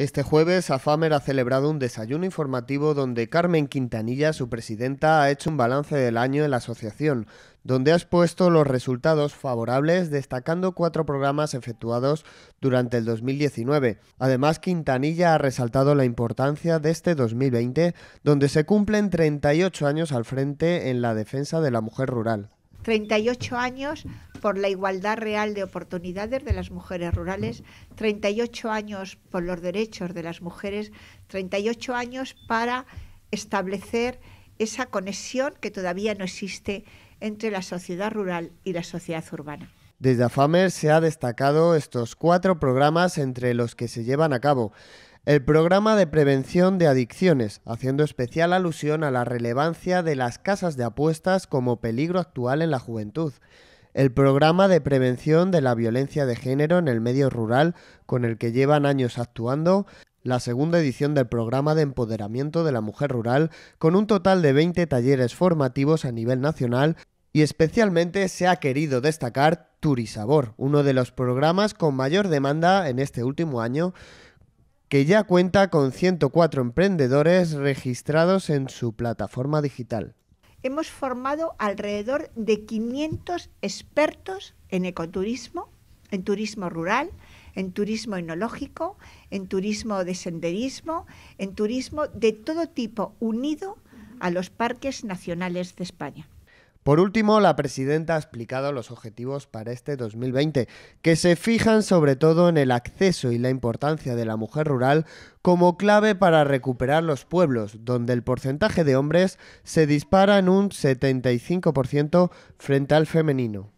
Este jueves, AFAMER ha celebrado un desayuno informativo donde Carmen Quintanilla, su presidenta, ha hecho un balance del año en la asociación, donde ha expuesto los resultados favorables, destacando cuatro programas efectuados durante el 2019. Además, Quintanilla ha resaltado la importancia de este 2020, donde se cumplen 38 años al frente en la defensa de la mujer rural. 38 años por la igualdad real de oportunidades de las mujeres rurales, 38 años por los derechos de las mujeres, 38 años para establecer esa conexión que todavía no existe entre la sociedad rural y la sociedad urbana. Desde AFAMER se ha destacado estos cuatro programas entre los que se llevan a cabo. El programa de prevención de adicciones, haciendo especial alusión a la relevancia de las casas de apuestas como peligro actual en la juventud el programa de prevención de la violencia de género en el medio rural con el que llevan años actuando, la segunda edición del programa de empoderamiento de la mujer rural, con un total de 20 talleres formativos a nivel nacional y especialmente se ha querido destacar Turisabor, uno de los programas con mayor demanda en este último año, que ya cuenta con 104 emprendedores registrados en su plataforma digital hemos formado alrededor de 500 expertos en ecoturismo, en turismo rural, en turismo enológico, en turismo de senderismo, en turismo de todo tipo unido a los parques nacionales de España. Por último, la presidenta ha explicado los objetivos para este 2020, que se fijan sobre todo en el acceso y la importancia de la mujer rural como clave para recuperar los pueblos, donde el porcentaje de hombres se dispara en un 75% frente al femenino.